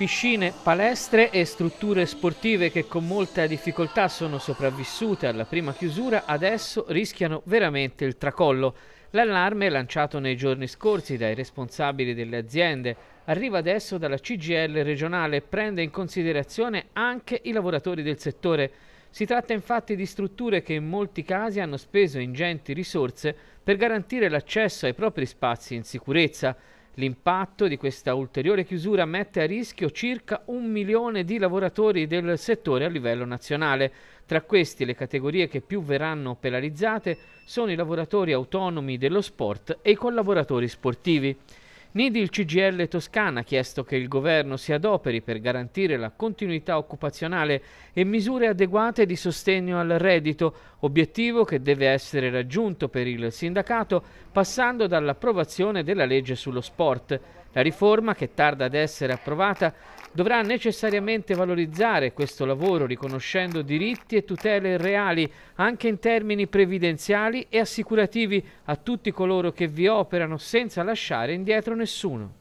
piscine, palestre e strutture sportive che con molta difficoltà sono sopravvissute alla prima chiusura adesso rischiano veramente il tracollo. L'allarme lanciato nei giorni scorsi dai responsabili delle aziende arriva adesso dalla CGL regionale e prende in considerazione anche i lavoratori del settore. Si tratta infatti di strutture che in molti casi hanno speso ingenti risorse per garantire l'accesso ai propri spazi in sicurezza. L'impatto di questa ulteriore chiusura mette a rischio circa un milione di lavoratori del settore a livello nazionale. Tra questi le categorie che più verranno penalizzate sono i lavoratori autonomi dello sport e i collaboratori sportivi. Nidi il CGL Toscana ha chiesto che il governo si adoperi per garantire la continuità occupazionale e misure adeguate di sostegno al reddito, obiettivo che deve essere raggiunto per il sindacato passando dall'approvazione della legge sullo sport. La riforma, che tarda ad essere approvata, dovrà necessariamente valorizzare questo lavoro riconoscendo diritti e tutele reali anche in termini previdenziali e assicurativi a tutti coloro che vi operano senza lasciare indietro nessuno.